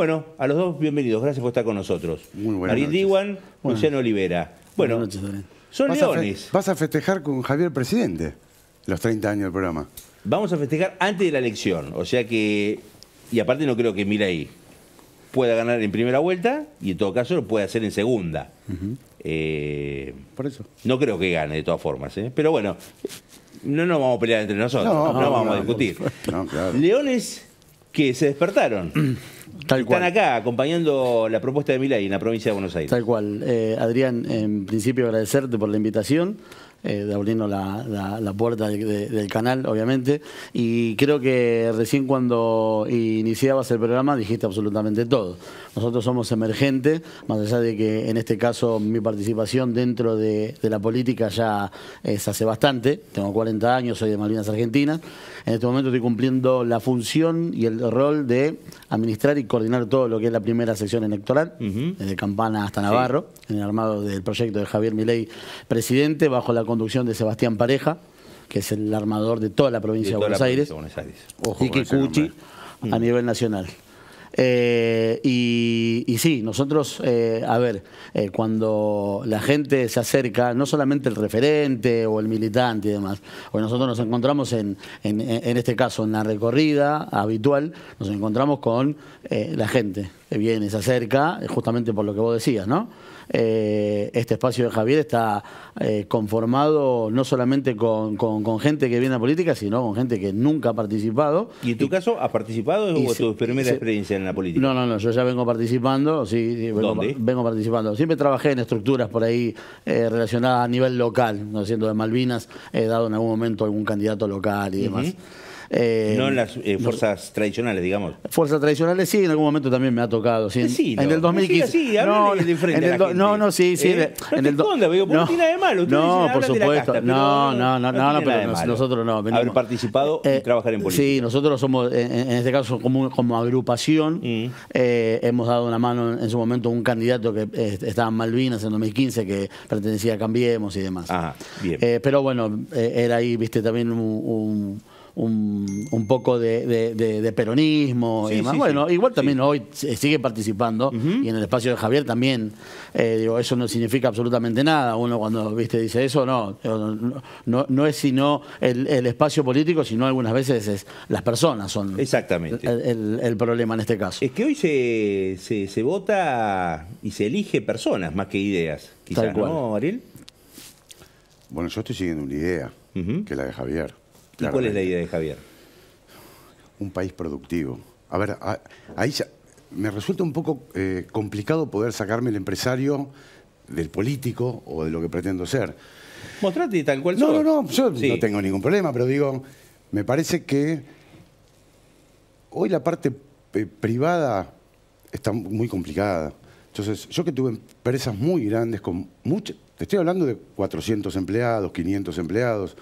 Bueno, a los dos bienvenidos, gracias por estar con nosotros. Muy buenas noches. Diwan, Luciano Olivera. Bueno, son leones. vas a festejar con Javier Presidente los 30 años del programa. Vamos a festejar antes de la elección, o sea que, y aparte no creo que Mirai pueda ganar en primera vuelta y en todo caso lo puede hacer en segunda. Eh, por eso. No creo que gane de todas formas, ¿eh? pero bueno, no nos vamos a pelear entre nosotros, no, vamos a discutir. No, Claro. Leones que se despertaron. Están acá acompañando la propuesta de Milay en la provincia de Buenos Aires. Tal cual. Eh, Adrián, en principio agradecerte por la invitación eh, abriendo la, puerta del canal, obviamente. Y creo que recién cuando iniciabas el programa dijiste absolutamente todo. Nosotros somos emergentes, más allá de que en este caso mi participación dentro de, la política ya es eh, hace bastante. Tengo 40 años, soy de Malvinas Argentina. En este momento estoy cumpliendo la función y el rol de administrar y coordinar todo lo que es la primera sección electoral, desde Campana hasta Navarro, en el armado del proyecto de Javier Milei, presidente, bajo la conducción de Sebastián Pareja, que es el armador de toda la provincia de, Buenos, Aires, de Buenos mm. a nivel nacional. Eh, y, sí, nosotros, eh, a ver, eh, cuando la gente se acerca, no solamente el referente o el militante y demás, porque nosotros nos encontramos en, en, en este caso, en la recorrida habitual, nos encontramos con la gente que viene, se acerca, justamente por lo que vos decías, ¿no? eh, este espacio de Javier está eh, conformado no solamente con, gente que viene a política, sino con gente que nunca ha participado. ¿Y en tu caso has participado o tu primera experiencia en la política? No, no, no, yo ya vengo participando, sí, vengo, participando. Siempre trabajé en estructuras por ahí eh, relacionadas a nivel local, ¿no? siendo de Malvinas, he dado en algún momento algún candidato local y demás. Eh, no en las eh, fuerzas tradicionales, digamos. Fuerzas tradicionales, sí, en algún momento también me ha tocado. Sí, pues sí, en, el 2015. no, en no, no, sí, sí. en ¿Eh? no el de no, por supuesto. no, no, no, no, no, pero nosotros no. Haber participado y trabajar en política. Sí, nosotros somos, en, este caso, como, como agrupación, mm. hemos dado una mano en, su momento a un candidato que estaba en Malvinas en 2015, que pertenecía a Cambiemos y demás. Ah, bien. pero bueno, era ahí, viste, también un un, un poco de, peronismo y bueno, igual también hoy sigue participando y en el espacio de Javier también. Eh, digo, eso no significa absolutamente nada. Uno cuando viste dice eso, no. No, no, es sino el, espacio político, sino algunas veces es, las personas son Exactamente. El, problema en este caso. Es que hoy se, se, vota y se elige personas más que ideas. Quizás, Ariel? Bueno, yo estoy siguiendo una idea, que es la de Javier. ¿Y cuál es la idea de Javier? Un país productivo. A ver, ahí me resulta un poco eh, complicado poder sacarme el empresario del político o de lo que pretendo ser. Mostrate tal cual. No, no, no, yo no tengo ningún problema, pero digo, me parece que hoy la parte eh, privada está muy complicada. Entonces, yo que tuve empresas muy grandes con muchas, te estoy hablando de 400 empleados, 500 empleados,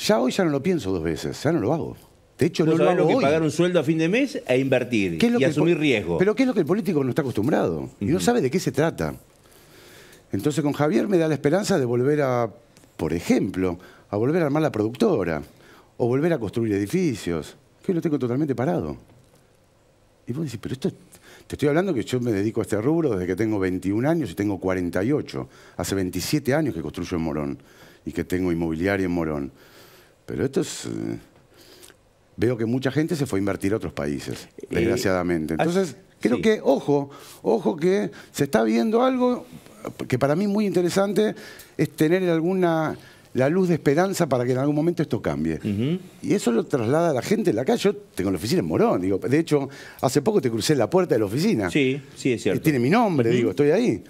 ya hoy ya no lo pienso dos veces, ya no lo hago. De hecho, no lo hago lo que pagar un sueldo a fin de mes e invertir es lo y que asumir riesgo. Pero ¿qué es lo que el político no está acostumbrado? Y no sabe de qué se trata. Entonces con Javier me da la esperanza de volver a, por ejemplo, a volver a armar la productora o volver a construir edificios, que hoy lo tengo totalmente parado. Y vos decís, pero esto, te estoy hablando que yo me dedico a este rubro desde que tengo 21 años y tengo 48. Hace 27 años que construyo en Morón y que tengo inmobiliaria en Morón. Pero esto es... Eh, veo que mucha gente se fue a invertir a otros países, eh, desgraciadamente. Ah, Entonces, creo que, ojo, ojo que se está viendo algo que para mí muy interesante es tener alguna la luz de esperanza para que en algún momento esto cambie. Y eso lo traslada a la gente en la calle. Yo tengo la oficina en Morón, digo, de hecho, hace poco te crucé la puerta de la oficina. Sí, sí, es cierto. Y tiene mi nombre, digo, estoy ahí.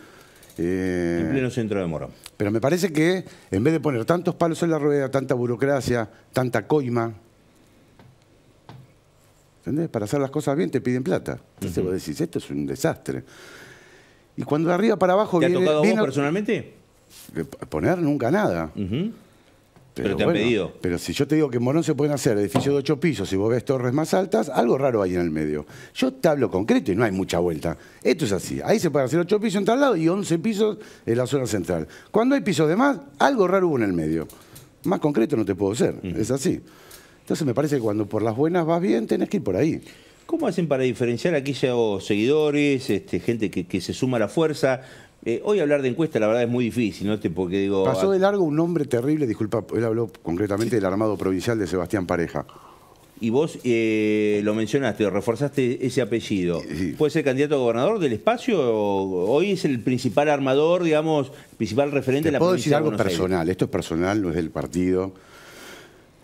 Eh, en pleno centro de Morón. Pero me parece que en vez de poner tantos palos en la rueda, tanta burocracia, tanta coima, ¿entendés? Para hacer las cosas bien te piden plata. Entonces vos decís, esto es un desastre. Y cuando de arriba para abajo ¿Te viene, ha tocado personalmente? Eh, poner nunca nada. Pero, te pedido. Pero si yo te digo que en Morón se pueden hacer edificios de ocho pisos y vos ves torres más altas, algo raro hay en el medio. Yo te hablo concreto y no hay mucha vuelta. Esto es así. Ahí se pueden hacer ocho pisos en tal lado y once pisos en la zona central. Cuando hay pisos de más, algo raro hubo en el medio. Más concreto no te puedo ser. Es así. Entonces me parece que cuando por las buenas vas bien, tenés que ir por ahí. ¿Cómo hacen para diferenciar a aquellos seguidores, este, gente que, se suma a la fuerza, eh, hoy hablar de encuesta, la verdad, es muy difícil, ¿no? Este, porque digo. Pasó de largo un nombre terrible, disculpa, él habló concretamente del armado provincial de Sebastián Pareja. Y vos eh, lo mencionaste, reforzaste ese apellido. ¿Puede ser candidato a gobernador del espacio? Hoy es el principal armador, digamos, principal referente de la puedo decir algo personal, esto es personal, no es del partido.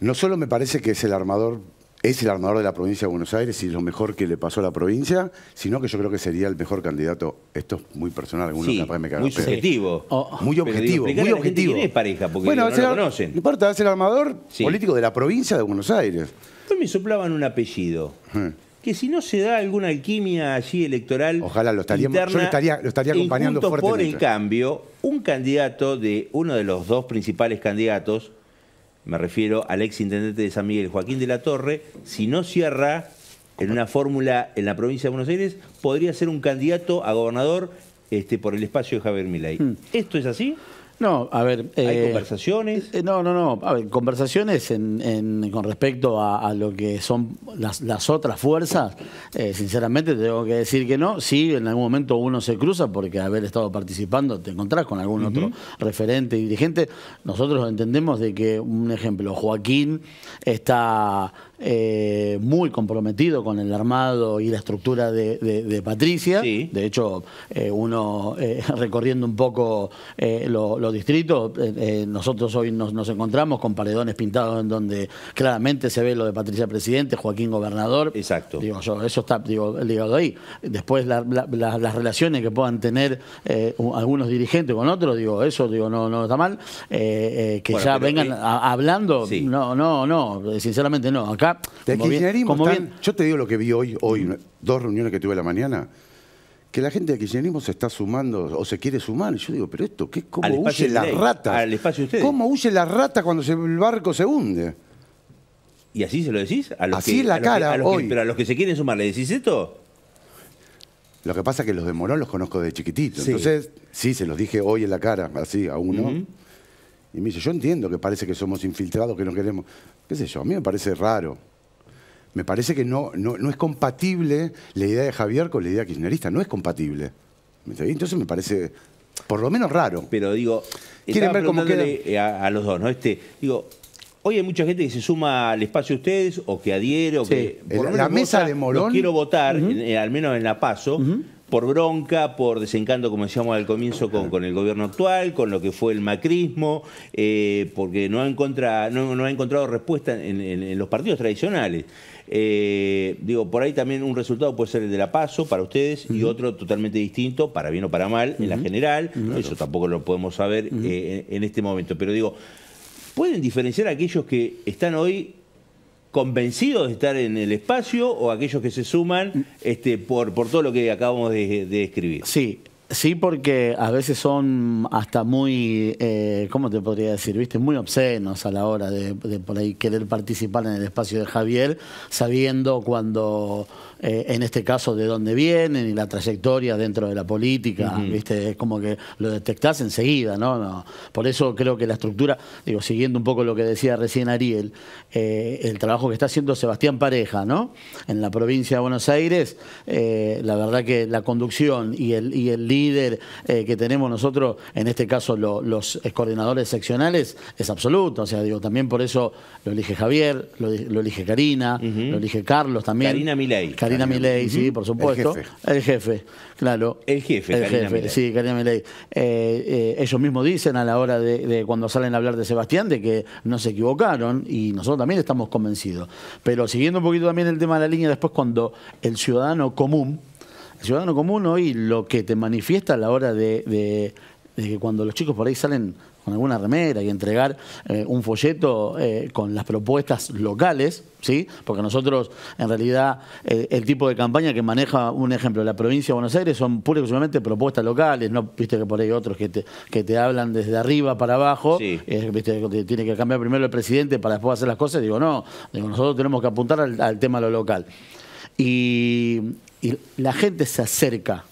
No solo me parece que es el armador es el armador de la provincia de Buenos Aires y lo mejor que le pasó a la provincia, sino que yo creo que sería el mejor candidato. Esto es muy personal, algunos capaz me Sí, Muy oh. objetivo, muy objetivo, muy objetivo. Quién es pareja, porque bueno, no lo conocen. importa, es el armador político de la provincia de Buenos Aires. No me soplaban un apellido. que si no se da alguna alquimia allí electoral. Ojalá lo estaría, yo lo estaría, acompañando fuertemente. Por el cambio, un candidato de uno de los dos principales candidatos me refiero al exintendente de San Miguel, Joaquín de la Torre, si no cierra en una fórmula en la provincia de Buenos Aires, podría ser un candidato a gobernador este, por el espacio de Javier Milei. Hmm. ¿Esto es así? No, a ver. ¿Hay eh, conversaciones? Eh, no, no, no. A ver, conversaciones con respecto a, lo que son las, otras fuerzas, eh, sinceramente tengo que decir que no. Sí, en algún momento uno se cruza porque haber estado participando te encontrás con algún otro referente y dirigente. Nosotros entendemos de que, un ejemplo, Joaquín está muy comprometido con el armado y la estructura de, Patricia. De hecho, uno recorriendo un poco los lo distrito, eh, eh, nosotros hoy nos, encontramos con paredones pintados en donde claramente se ve lo de Patricia Presidente, Joaquín Gobernador. Exacto. Digo eso está ligado ahí. Después las relaciones que puedan tener eh, algunos dirigentes con otros, digo, eso digo no, no está mal. que ya vengan hablando, no, no, no, sinceramente no. Acá, como bien, yo te digo lo que vi hoy, hoy, dos reuniones que tuve la mañana que la gente de kirchnerismo se está sumando o se quiere sumar. Y yo digo, pero esto, ¿qué, ¿cómo huye la rata? Al espacio ustedes. ¿Cómo huye la rata cuando el barco se hunde? ¿Y así se lo decís? A los así que, la cara. hoy. pero a los que se quieren sumar, ¿le decís esto? Lo que pasa es que los de Morón los conozco de chiquitito. Entonces, sí, se los dije hoy en la cara, así, a uno. Y me dice, yo entiendo que parece que somos infiltrados, que no queremos. ¿Qué sé yo? A mí me parece raro. Me parece que no, no, es compatible la idea de Javier con la idea kirchnerista, no es compatible. Entonces me parece por lo menos raro. Pero digo, quieren ver cómo queda? A, los dos, ¿no? Este, digo, hoy hay mucha gente que se suma al espacio de ustedes o que adhiere o que por la mesa de Morón. quiero votar, eh, al menos en la paso por bronca, por desencanto, como decíamos al comienzo, con, el gobierno actual, con lo que fue el macrismo, eh, porque no ha, encontrado, no, ha encontrado respuesta en, los partidos tradicionales. Eh, digo, por ahí también un resultado puede ser el de la PASO para ustedes y otro totalmente distinto, para bien o para mal, en la general. Eso tampoco lo podemos saber eh, en este momento. Pero digo, ¿pueden diferenciar a aquellos que están hoy convencidos de estar en el espacio o aquellos que se suman mm. este, por, por todo lo que acabamos de, escribir. Sí, Sí, porque a veces son hasta muy, eh, ¿cómo te podría decir? ¿Viste? Muy obscenos a la hora de, de, por ahí querer participar en el espacio de Javier, sabiendo cuando eh, en este caso de dónde vienen y la trayectoria dentro de la política, ¿viste? Es como que lo detectás enseguida, ¿no? ¿no? Por eso creo que la estructura, digo, siguiendo un poco lo que decía recién Ariel, eh, el trabajo que está haciendo Sebastián Pareja, ¿no? En la provincia de Buenos Aires, eh, la verdad que la conducción y el, y el líder que tenemos nosotros, en este caso los coordinadores seccionales, es absoluto. O sea, digo, también por eso lo elige Javier, lo, elige Karina, lo elige Carlos también. Karina Milei. Karina Milei, sí, por supuesto. El jefe. El jefe, claro. El jefe, el sí, Karina Milei. Eh, eh, ellos mismos dicen a la hora de, cuando salen a hablar de Sebastián de que no se equivocaron y nosotros también estamos convencidos. Pero siguiendo un poquito también el tema de la línea, después cuando el ciudadano común, el ciudadano común hoy lo que te manifiesta a la hora de, de que cuando los chicos por ahí salen con alguna remera y entregar eh, un folleto eh, con las propuestas locales, ¿sí? Porque nosotros, en realidad, eh, el tipo de campaña que maneja, un ejemplo, la provincia de Buenos Aires son puramente propuestas locales, ¿no? Viste que por ahí otros que te, que te hablan desde arriba para abajo, que tiene que cambiar primero el presidente para después hacer las cosas, digo, no, nosotros tenemos que apuntar al, tema lo local. Y, y la gente se acerca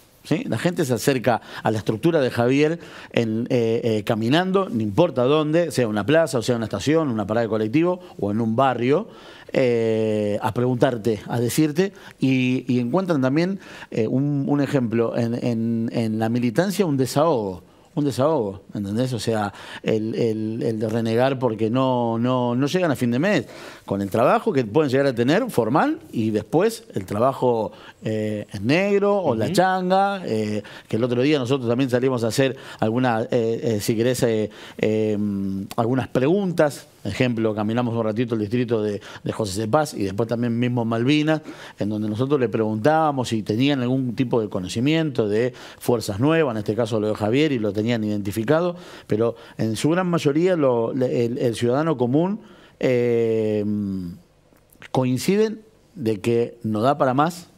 la gente se acerca a la estructura de Javier eh, eh, caminando, no importa dónde, sea una plaza, o sea una estación, una parada de colectivo o en un barrio, eh, a preguntarte, a decirte, y, encuentran también un, ejemplo en la militancia, un desahogo un desahogo, ¿entendés? O sea, el, de renegar porque no, no, no llegan a fin de mes, con el trabajo que pueden llegar a tener formal y después el trabajo eh, negro o la changa, eh, que el otro día nosotros también salimos a hacer algunas, eh, eh, algunas preguntas Ejemplo, caminamos un ratito el distrito de, José de Paz y después también mismo Malvinas, en donde nosotros le preguntábamos si tenían algún tipo de conocimiento de fuerzas nuevas, en este caso lo de Javier y lo tenían identificado, pero en su gran mayoría el, ciudadano común eh, coinciden de que no da para más,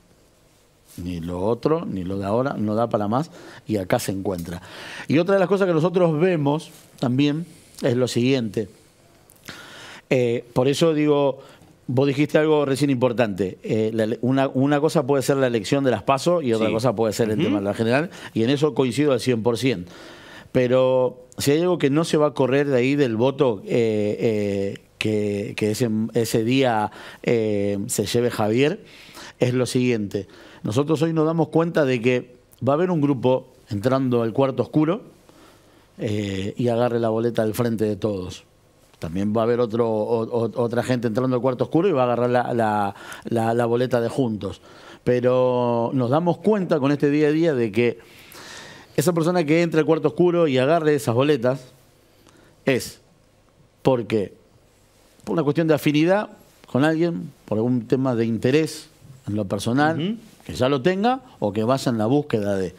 ni lo otro, ni lo de ahora, no da para más, y acá se encuentra. Y otra de las cosas que nosotros vemos también es lo siguiente. Eh, por eso digo, vos dijiste algo recién importante. Eh, una, cosa puede ser la elección de las PASO y otra cosa puede ser el tema de la general, y en eso coincido al 100%. Pero si hay algo que no se va a correr de ahí del voto eh, que, ese, día se lleve Javier, es lo siguiente. Nosotros hoy nos damos cuenta de que va a haber un grupo entrando al cuarto oscuro y agarre la boleta al frente de todos también va a haber otro, otra gente entrando al cuarto oscuro y va a agarrar la, la, boleta de juntos. Pero nos damos cuenta con este día a día de que esa persona que entra al cuarto oscuro y agarre esas boletas es porque, por una cuestión de afinidad con alguien, por algún tema de interés en lo personal, que ya lo tenga o que vaya en la búsqueda de...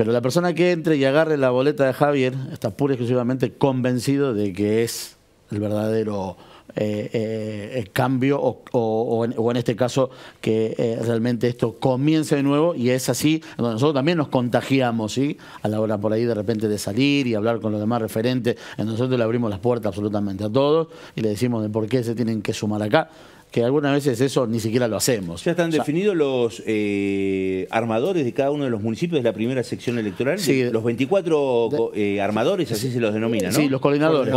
Pero la persona que entre y agarre la boleta de Javier está pura y exclusivamente convencido de que es el verdadero eh, eh, eh, cambio o, en, este caso que realmente esto comience de nuevo y es así, nosotros también nos contagiamos, ¿sí? A la hora por ahí de repente de salir y hablar con los demás referentes, nosotros le abrimos las puertas absolutamente a todos y le decimos de por qué se tienen que sumar acá que algunas veces eso ni siquiera lo hacemos. ¿Ya están definidos los eh, armadores de cada uno de los municipios de la primera sección electoral? Sí, los 24 eh, armadores, así se los denomina, ¿no? Sí, los coordinadores.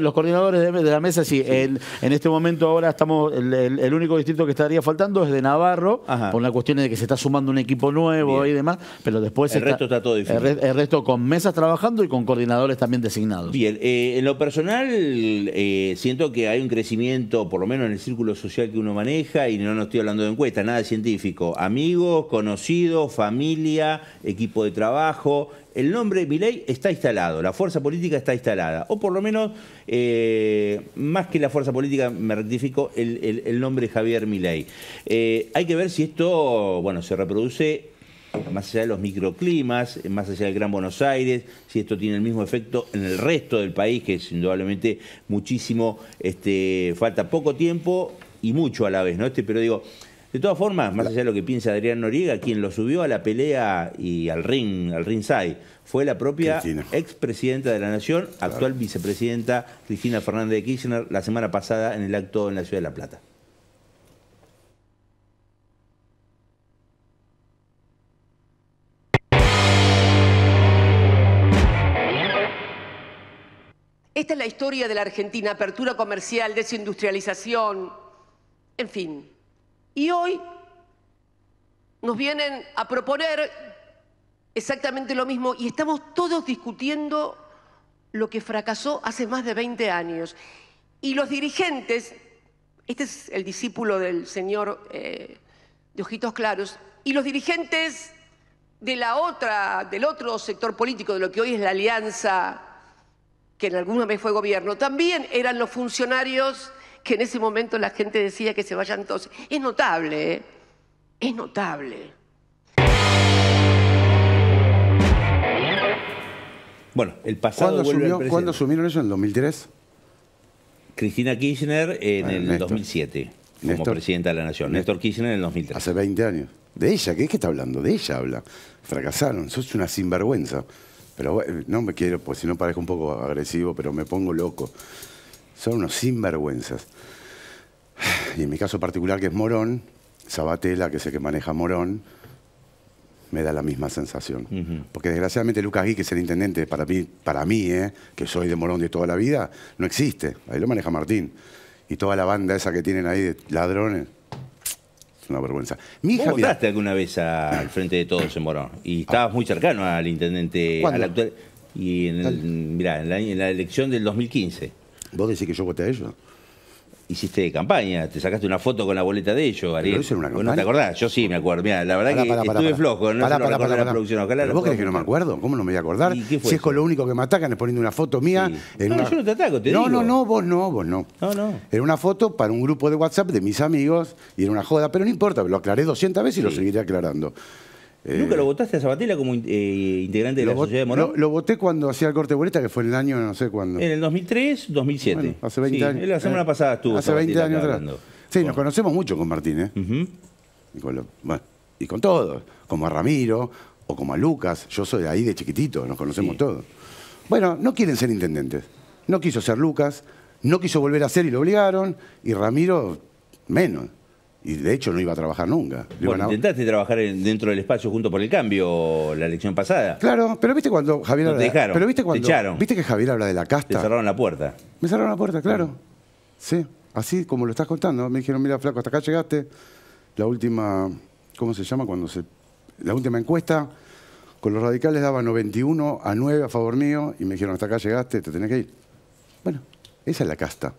Los coordinadores, de, la mesa, sí. en este momento ahora estamos, el, único distrito que estaría faltando es de Navarro, por la cuestión de que se está sumando un equipo nuevo y demás, pero después... El resto está todo definido. El, resto con mesas trabajando y con coordinadores también designados. Bien, eh, en lo personal siento que hay un crecimiento, por lo menos en el círculo social que uno maneja, y no, no estoy hablando de encuesta, nada científico, amigos, conocidos, familia, equipo de trabajo, el nombre Milei está instalado, la fuerza política está instalada, o por lo menos, eh, más que la fuerza política, me rectifico, el, nombre Javier Milei. Eh, hay que ver si esto, bueno, se reproduce más allá de los microclimas, más allá del Gran Buenos Aires, si esto tiene el mismo efecto en el resto del país, que es indudablemente muchísimo, este, falta poco tiempo y mucho a la vez, ¿no? Este, pero digo, de todas formas, más allá de lo que piensa Adrián Noriega, quien lo subió a la pelea y al ring, al ringside, fue la propia expresidenta de la Nación, actual vicepresidenta Cristina Fernández de Kirchner, la semana pasada en el acto en la ciudad de La Plata. Esta es la historia de la Argentina, apertura comercial, desindustrialización, en fin, y hoy nos vienen a proponer exactamente lo mismo y estamos todos discutiendo lo que fracasó hace más de 20 años. Y los dirigentes, este es el discípulo del señor eh, de Ojitos Claros, y los dirigentes de la otra, del otro sector político, de lo que hoy es la alianza, que en alguna vez fue gobierno, también eran los funcionarios que en ese momento la gente decía que se vayan todos. Es notable, ¿eh? es notable. Bueno, el pasado. ¿Cuándo, asumió, asumieron eso? ¿En el 2003? Cristina Kirchner en el 2007, como presidenta de la Nación. Néstor Kirchner en el 2003. Hace 20 años. De ella, ¿qué es que está hablando? De ella habla. Fracasaron, es una sinvergüenza. Pero no me quiero, pues si no parezco un poco agresivo, pero me pongo loco. Son unos sinvergüenzas. Y en mi caso particular, que es Morón, Sabatella, que sé que maneja Morón, me da la misma sensación. Porque desgraciadamente Lucas Gui, que es el intendente, para mí, para mí eh, que soy de Morón de toda la vida, no existe. Ahí lo maneja Martín. Y toda la banda esa que tienen ahí de ladrones, es una vergüenza. Mi hija, alguna vez al frente de todos en Morón? Y estabas muy cercano al intendente, actual. Y en, en la elección del 2015. ¿Vos decís que yo voté a ellos? Hiciste campaña, te sacaste una foto con la boleta de ellos, Ariel. Eso una campaña? ¿No te acordás? Yo sí me acuerdo. Mira, la verdad es que pará, estuve flojo, no pará, de la producción. ¿Vos crees que no me acuerdo? ¿Cómo no me voy a acordar? si es con lo único que me atacan es poniendo una foto mía. Sí. no, yo no te ataco, te no, digo. No, no, vos no, vos no. No, no. Era una foto para un grupo de WhatsApp de mis amigos y era una joda, pero no importa, lo aclaré 200 veces y lo seguiré aclarando. Eh, ¿Nunca lo votaste a Sabatella como eh, integrante de la Sociedad de Morón? Lo, lo, voté cuando hacía el corte de boleta, que fue en el año no sé cuándo. En el 2003, 2007. hace 20 sí, años. La semana eh, pasada estuvo. Hace 20 años atrás. Sí, nos conocemos mucho con Martínez. y, con todos, como a Ramiro o como a Lucas. Yo soy de ahí de chiquitito, nos conocemos todos. Bueno, no quieren ser intendentes. No quiso ser Lucas, no quiso volver a ser y lo obligaron, y Ramiro menos y de hecho no iba a trabajar nunca. Bueno, intentaste trabajar dentro del espacio junto por el cambio la elección pasada. Claro, pero viste cuando Javier dejaron, pero viste cuando viste que Javier habla de la casta. Te cerraron la puerta. Me cerraron la puerta, claro. Sí, así como lo estás contando, me dijeron, "Mira, flaco, hasta acá llegaste. La última ¿cómo se llama cuando se la última encuesta con los radicales daba 91 a 9 a favor mío y me dijeron, "Hasta acá llegaste, te tenés que ir." Bueno, esa es la casta.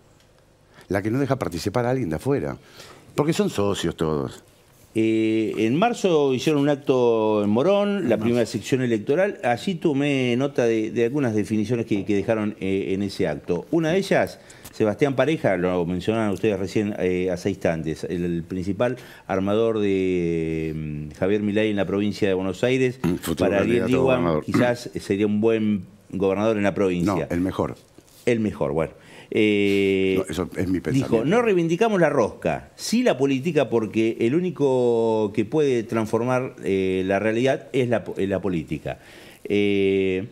La que no deja participar a alguien de afuera. Porque son socios todos. Eh, en marzo hicieron un acto en Morón, la primera sección electoral. Allí tomé nota de, algunas definiciones que, dejaron eh, en ese acto. Una de ellas, Sebastián Pareja, lo mencionaron ustedes recién eh, hace instantes, el, principal armador de mm, Javier Milay en la provincia de Buenos Aires. Para Ariel digo, quizás sería un buen gobernador en la provincia. No, el mejor. El mejor, bueno. Eh, es mi Dijo, no reivindicamos la rosca, sí la política porque el único que puede transformar eh, la realidad es la, política. Eh,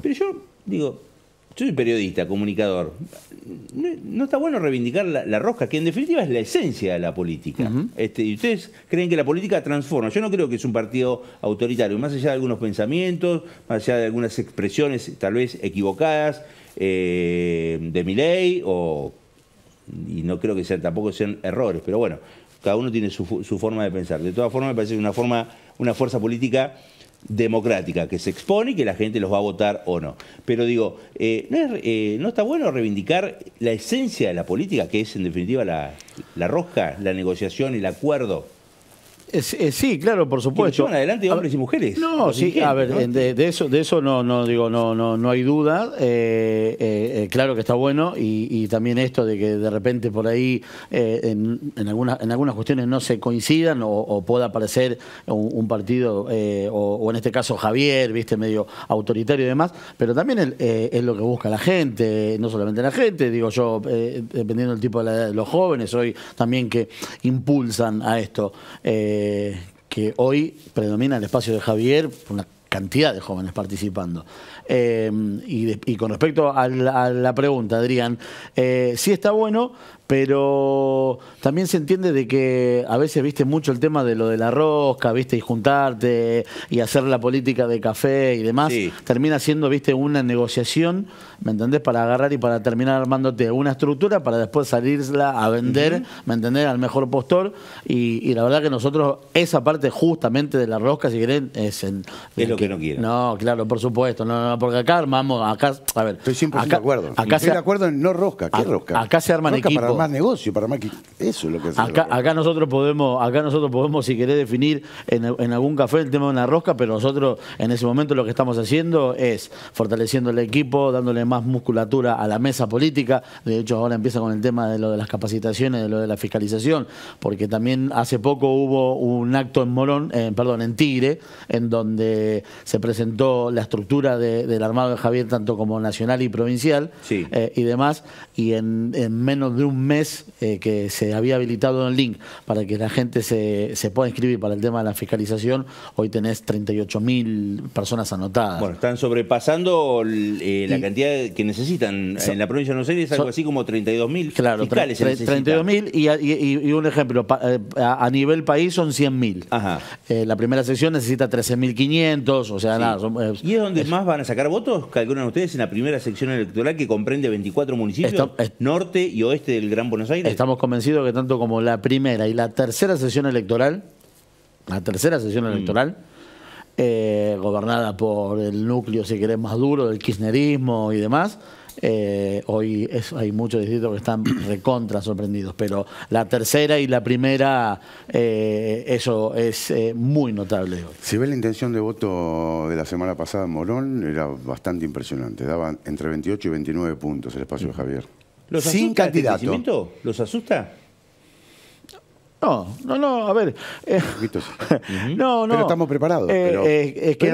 pero yo digo, yo soy periodista, comunicador. No, está bueno reivindicar la, rosca, que en definitiva es la esencia de la política. Este, y ustedes creen que la política transforma. Yo no creo que es un partido autoritario, más allá de algunos pensamientos, más allá de algunas expresiones tal vez equivocadas eh, de ley o y no creo que sean tampoco sean errores, pero bueno, cada uno tiene su, forma de pensar. De todas formas, me parece una forma, una fuerza política democrática que se expone y que la gente los va a votar o no. Pero digo, eh, eh, no, está bueno reivindicar la esencia de la política, que es en definitiva la, la rosca, la negociación, el acuerdo. Eh, sí, claro, por supuesto. adelante hombres y mujeres. No, sí, a ver, de, eso, de eso no, no digo, no, no, no hay duda. Eh, eh, claro que está bueno y, también esto de que de repente por ahí en, algunas en algunas cuestiones no se coincidan o, pueda aparecer un, partido o, en este caso Javier, viste, medio autoritario y demás. Pero también es lo que busca la gente, no solamente la gente, digo yo, dependiendo del tipo de, los jóvenes hoy también que impulsan a esto. Eh, que hoy predomina el espacio de Javier, una cantidad de jóvenes participando. Eh, y, con respecto a la, pregunta, Adrián, eh, ...si está bueno, pero también se entiende de que a veces viste mucho el tema de lo de la rosca, viste, y juntarte y hacer la política de café y demás, termina siendo, viste, una negociación, ¿me entendés? Para agarrar y para terminar armándote una estructura para después salirla a vender, ¿me entendés? Al mejor postor. Y, la verdad que nosotros, esa parte justamente de la rosca, si quieren, es en... lo que, no quieren. No, claro, por supuesto, no, porque acá armamos, acá, a ver... Estoy 100% de acuerdo. Acá se, de acuerdo no rosca, ¿qué rosca? Acá se arman equipos más negocio, para más... Eso es lo que acá, nosotros podemos, acá nosotros podemos, si querés, definir en, algún café el tema de una rosca, pero nosotros en ese momento lo que estamos haciendo es fortaleciendo el equipo, dándole más musculatura a la mesa política. De hecho, ahora empieza con el tema de lo de las capacitaciones, de lo de la fiscalización, porque también hace poco hubo un acto en Morón, eh, perdón, en Tigre, en donde se presentó la estructura del armado de Javier, tanto como nacional y provincial eh, y demás, y en menos de un mes eh, que se había habilitado en link para que la gente se, pueda inscribir para el tema de la fiscalización, hoy tenés mil personas anotadas. Bueno, están sobrepasando eh, la cantidad que necesitan. en la provincia de Buenos Aires, algo así como 32.000 claro, fiscales. 32 y, y, un ejemplo, eh, a, nivel país son 100.000. Eh, la primera sección necesita 13.500, o sea, nada. ¿Y es donde más van a sacar votos? Calculan ustedes en la primera sección electoral que comprende 24 municipios, norte y oeste del Estamos convencidos que tanto como la primera y la tercera sesión electoral, la tercera sesión mm. electoral, eh, gobernada por el núcleo, si querés, más duro del kirchnerismo y demás, eh, hoy hay muchos distritos que están recontra sorprendidos, pero la tercera y la primera, eh, eso es muy notable. Si ve la intención de voto de la semana pasada en Morón, era bastante impresionante, daba entre 28 y 29 puntos el espacio de Javier. ¿Los sin asusta este candidato. Este ¿Los asusta? No, no, no, a ver. Eh, no, no. Pero estamos preparados. Eh, pero, eh, es que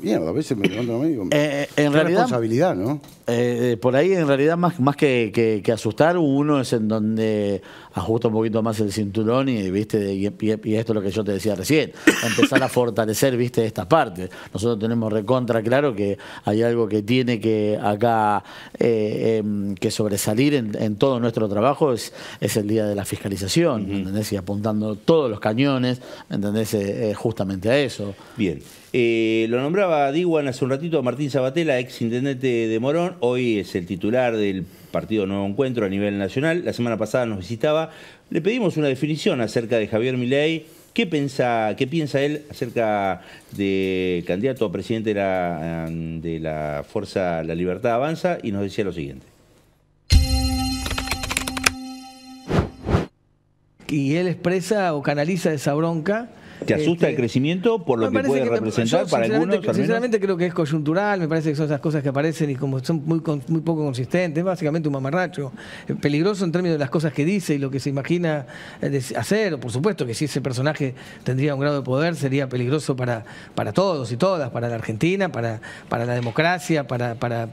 mierda, a veces me levanto a mí. Eh, en realidad. responsabilidad, ¿no? Eh, eh, por ahí, en realidad, más, más que, asustar, uno es en donde ajusta un poquito más el cinturón y, viste, y, esto es lo que yo te decía recién, empezar a fortalecer, viste, esta parte. Nosotros tenemos recontra, claro, que hay algo que tiene que acá eh, em, que sobresalir en, todo nuestro trabajo, es, el día de la fiscalización, Y apuntando todos los cañones, ¿entendés? justamente a eso. Bien. lo nombraba Diwan hace un ratito, a Martín Sabatella, ex intendente de Morón, hoy es el titular del partido Nuevo Encuentro a nivel nacional. La semana pasada nos visitaba. Le pedimos una definición acerca de Javier Milei. ¿Qué piensa, él acerca de candidato a presidente de la Fuerza La Libertad Avanza? Y nos decía lo siguiente. Y él expresa o canaliza esa bronca ¿Te asusta el este, crecimiento por lo que puede representar para algunos? Sinceramente creo que es coyuntural, me parece que son esas cosas que aparecen y como son muy, poco consistentes, es básicamente un mamarracho. Eh, peligroso en términos de las cosas que dice y lo que se imagina eh, hacer, por supuesto que si ese personaje tendría un grado de poder sería peligroso para, para todos y todas, para la Argentina, para, para la democracia, para, para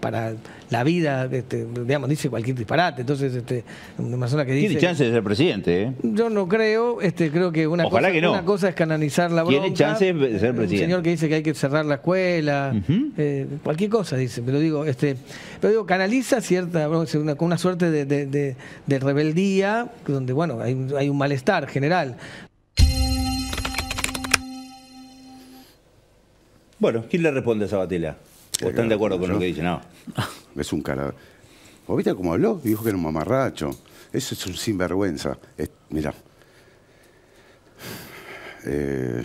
la vida, este, digamos, dice cualquier disparate. Entonces, este, una persona que dice. Tiene chance de ser presidente, ¿eh? Yo no creo, este, creo que una, cosa, es canalizar la bronca. Tiene chance de ser presidente. El señor que dice que hay que cerrar la escuela, eh, cualquier cosa, dice. Pero digo, este, pero digo, canaliza cierta, bronca, una, una suerte de, rebeldía, donde, bueno, hay, un malestar general. Bueno, ¿quién le responde a esa ¿O están de acuerdo con lo que dice? No es un cara. viste cómo habló? Dijo que era un mamarracho. Eso es un sinvergüenza. Mira, eh,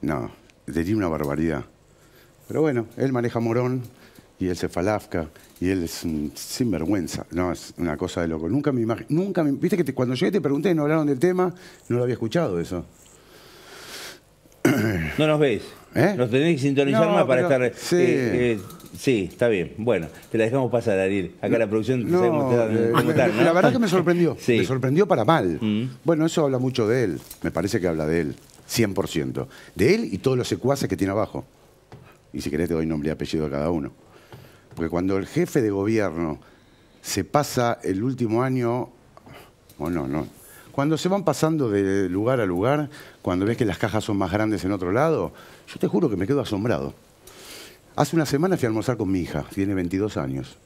no, diría una barbaridad. Pero bueno, él maneja Morón y él se falafca y él es un sinvergüenza. No, es una cosa de loco. Nunca me imagino. Nunca me, Viste que cuando llegué te pregunté, y no hablaron del tema, no lo había escuchado eso. No nos veis. ¿Eh? Nos tenés que sintonizar más para estar. Eh, eh, sí. está bien. Bueno, te la dejamos pasar, Ariel. Acá la producción eh, La verdad que me sorprendió. Me sorprendió para mal. Mm. Bueno, eso habla mucho de él. Me parece que habla de él. 100%. De él y todos los secuaces que tiene abajo. Y si querés te doy nombre y apellido a cada uno. Porque cuando el jefe de gobierno se pasa el último año, o no, no, cuando se van pasando de lugar a lugar, cuando ves que las cajas son más grandes en otro lado, yo te juro que me quedo asombrado. Hace una semana fui a almorzar con mi hija, tiene 22 años.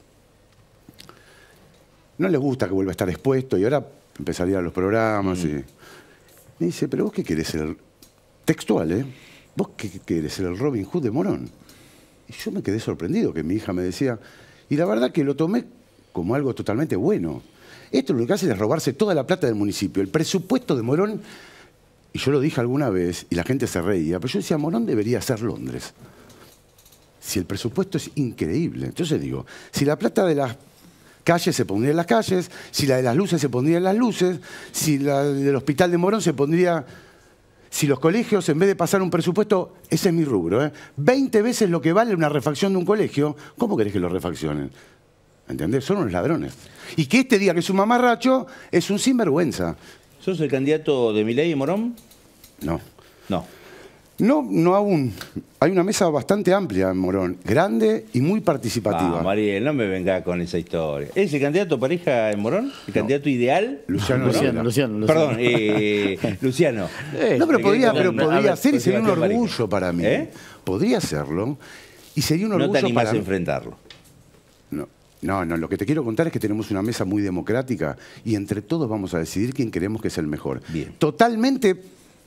No le gusta que vuelva a estar expuesto y ahora empezaría los programas. Y... Mm. Me dice, pero vos qué querés ser, textual, ¿eh? ¿Vos qué querés ser el Robin Hood de Morón? Y yo me quedé sorprendido que mi hija me decía, y la verdad que lo tomé como algo totalmente bueno. Esto lo que hace es robarse toda la plata del municipio. El presupuesto de Morón y yo lo dije alguna vez y la gente se reía, pero yo decía, Morón debería ser Londres. Si el presupuesto es increíble. Entonces digo, si la plata de las calles se pondría en las calles, si la de las luces se pondría en las luces, si la del hospital de Morón se pondría... Si los colegios, en vez de pasar un presupuesto, ese es mi rubro, ¿eh? 20 veces lo que vale una refacción de un colegio, ¿cómo querés que lo refaccionen? ¿Entendés? Son unos ladrones. Y que este día que es un mamarracho es un sinvergüenza. ¿Sos el candidato de Milei y Morón? No. No. No, no aún. Hay una mesa bastante amplia en Morón, grande y muy participativa. Ah, Mariel, no me venga con esa historia. ¿Es el candidato pareja en Morón? ¿El candidato ideal? Luciano, Luciano, Luciano, Perdón, eh, Luciano. no, pero eh, podría, ser y sería un orgullo para mí. ¿Eh? Podría serlo y sería un orgullo. No te a enfrentarlo. No. No, no, lo que te quiero contar es que tenemos una mesa muy democrática y entre todos vamos a decidir quién queremos que es el mejor. Bien. Totalmente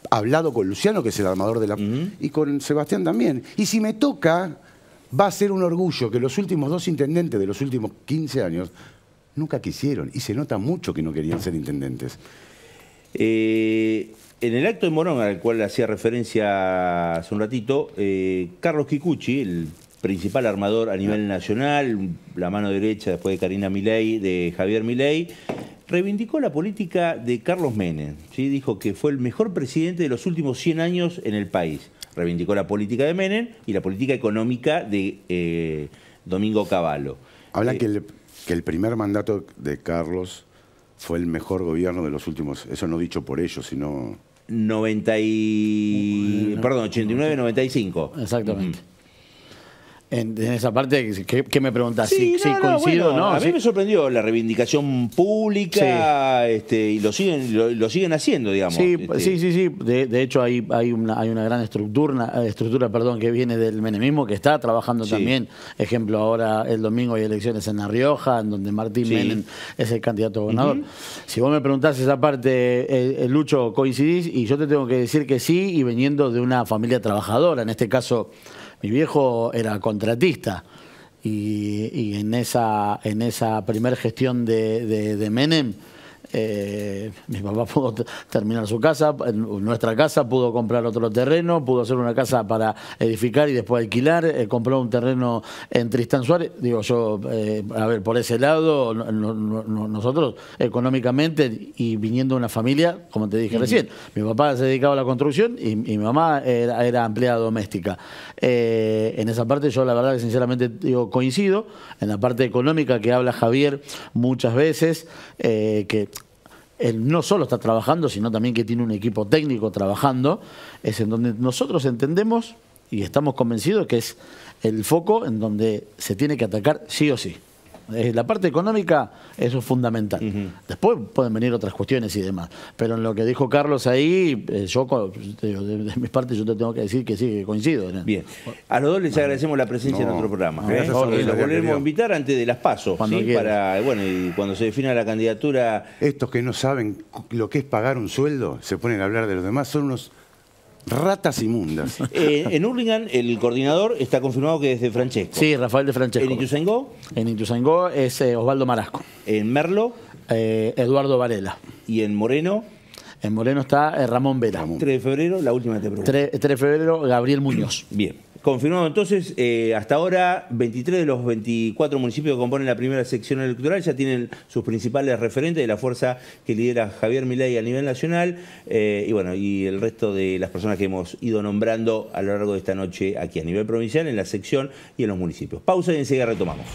hablado con Luciano, que es el armador de la... Y con Sebastián también. Y si me toca, va a ser un orgullo que los últimos dos intendentes de los últimos 15 años nunca quisieron. Y se nota mucho que no querían ser intendentes. Eh, en el acto de Morón, al cual hacía referencia hace un ratito, eh, Carlos Kikuchi, el principal armador a nivel ah. nacional, la mano derecha después de Karina Milei, de Javier Milei, reivindicó la política de Carlos Menem. ¿sí? Dijo que fue el mejor presidente de los últimos 100 años en el país. Reivindicó la política de Menem y la política económica de eh, Domingo Cavallo. Habla eh, que, el, primer mandato de Carlos fue el mejor gobierno de los últimos, eso no dicho por ellos, sino... 90 y... perdón, 89, 95. Exactamente. En, esa parte, que me preguntas? Sí, coincido no, no, A mí me sorprendió la reivindicación pública este, y lo siguen, lo, siguen haciendo, digamos. Sí, este. sí, sí. De, hecho, hay, hay, una, hay una gran estructura, estructura perdón, que viene del menemismo que está trabajando también. Ejemplo, ahora el domingo hay elecciones en La Rioja, en donde Martín Menem es el candidato a gobernador. Si vos me preguntás esa parte, eh, eh, Lucho, ¿coincidís? Y yo te tengo que decir que sí, y veniendo de una familia trabajadora, en este caso mi viejo era contratista y, en esa, en esa primera gestión de Menem eh, mi papá pudo terminar su casa, nuestra casa, pudo comprar otro terreno, pudo hacer una casa para edificar y después alquilar, eh, compró un terreno en Tristán Suárez. Digo yo, eh, a ver, por ese lado, nosotros económicamente y viniendo de una familia, como te dije recién, mi papá se dedicaba a la construcción y, mi mamá era, empleada doméstica. en esa parte yo la verdad que sinceramente digo, coincido, en la parte económica que habla Javier muchas veces, que él no solo está trabajando, sino también que tiene un equipo técnico trabajando, es en donde nosotros entendemos y estamos convencidos que es el foco en donde se tiene que atacar sí o sí. Eh, la parte económica, eso es fundamental. Después pueden venir otras cuestiones y demás. Pero en lo que dijo Carlos ahí, eh, yo de, mi parte yo te tengo que decir que sí, que coincido. Bien. A los dos les agradecemos la presencia en otro programa. Los ¿eh? volvemos a invitar antes de las pasos. Para, bueno, y cuando se defina la candidatura. Estos que no saben lo que es pagar un sueldo, se ponen a hablar de los demás, son unos Ratas inmundas. Eh, en Hurlingham, el coordinador está confirmado que es de Francesco. Sí, Rafael de Francesco. ¿En Ituzaingó? En Ituzaingó es eh, Osvaldo Marasco. ¿En Merlo? Eh, Eduardo Varela. ¿Y en Moreno? En Moreno está Ramón Vera. 3 de febrero, la última te pregunto. 3, 3 de febrero, Gabriel Muñoz. Bien. Confirmado entonces, eh, hasta ahora 23 de los 24 municipios que componen la primera sección electoral ya tienen sus principales referentes de la fuerza que lidera Javier Milei a nivel nacional eh, y bueno, y el resto de las personas que hemos ido nombrando a lo largo de esta noche aquí a nivel provincial, en la sección y en los municipios. Pausa y enseguida retomamos.